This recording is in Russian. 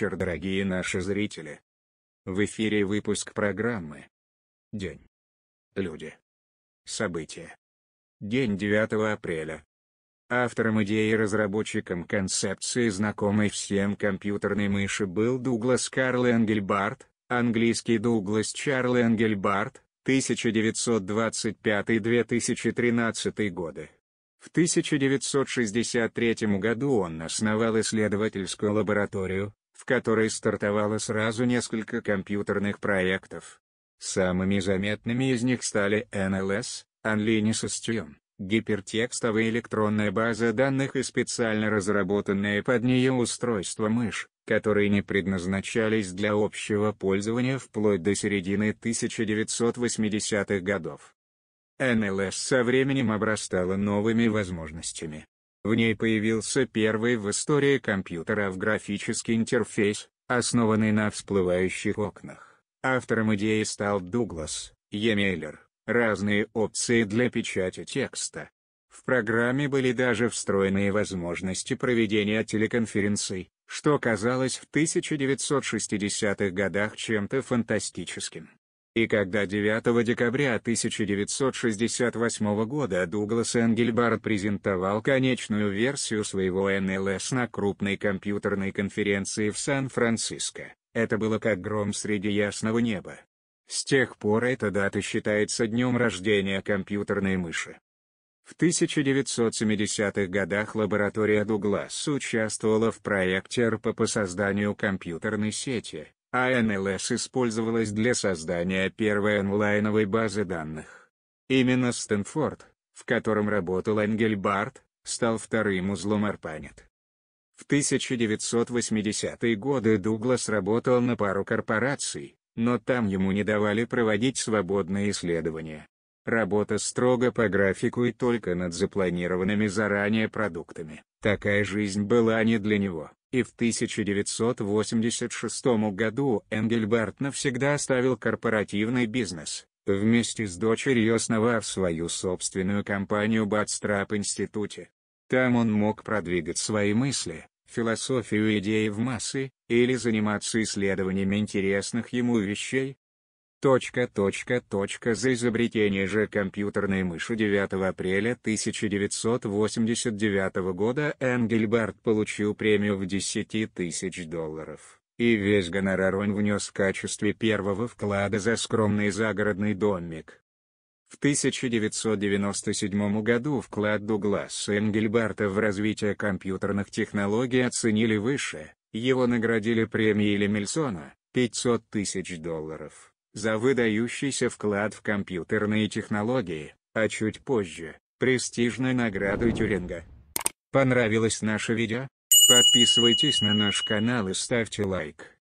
вечер, дорогие наши зрители. В эфире выпуск программы День. Люди. События. День 9 апреля. Автором идеи и разработчиком концепции знакомой всем компьютерной мыши был Дуглас Карл Энгельбарт, английский Дуглас Чарл Энгельбарт, 1925-2013 годы. В 1963 году он основал исследовательскую лабораторию, в которой стартовало сразу несколько компьютерных проектов. Самыми заметными из них стали NLS, Unlinus гипертекстовая электронная база данных и специально разработанное под нее устройство мышь, которые не предназначались для общего пользования вплоть до середины 1980-х годов. NLS со временем обрастала новыми возможностями, в ней появился первый в истории компьютера в графический интерфейс, основанный на всплывающих окнах. Автором идеи стал Дуглас Емейлер. Разные опции для печати текста. В программе были даже встроенные возможности проведения телеконференций, что казалось в 1960-х годах чем-то фантастическим. И когда 9 декабря 1968 года Дуглас Энгельбард презентовал конечную версию своего НЛС на крупной компьютерной конференции в Сан-Франциско, это было как гром среди ясного неба. С тех пор эта дата считается днем рождения компьютерной мыши. В 1970-х годах лаборатория Дугласа участвовала в проекте РП по созданию компьютерной сети, а NLS использовалась для создания первой онлайновой базы данных. Именно Стэнфорд, в котором работал Энгельбарт, стал вторым узлом ARPANET. В 1980-е годы Дуглас работал на пару корпораций, но там ему не давали проводить свободные исследования. Работа строго по графику и только над запланированными заранее продуктами. Такая жизнь была не для него и в 1986 году Энгельберт навсегда оставил корпоративный бизнес, вместе с дочерью основав свою собственную компанию Батстрап институте. Там он мог продвигать свои мысли, философию идеи в массы, или заниматься исследованием интересных ему вещей, Точка, точка, точка за изобретение же компьютерной мыши 9 апреля 1989 года Энгельбарт получил премию в 10 тысяч долларов, и весь гонорар он внес в качестве первого вклада за скромный загородный домик. В 1997 году вклад Дугласа Энгельбарта в развитие компьютерных технологий оценили выше, его наградили премией Лемельсона, 500 тысяч долларов за выдающийся вклад в компьютерные технологии, а чуть позже – престижной наградой Тюринга. Понравилось наше видео? Подписывайтесь на наш канал и ставьте лайк.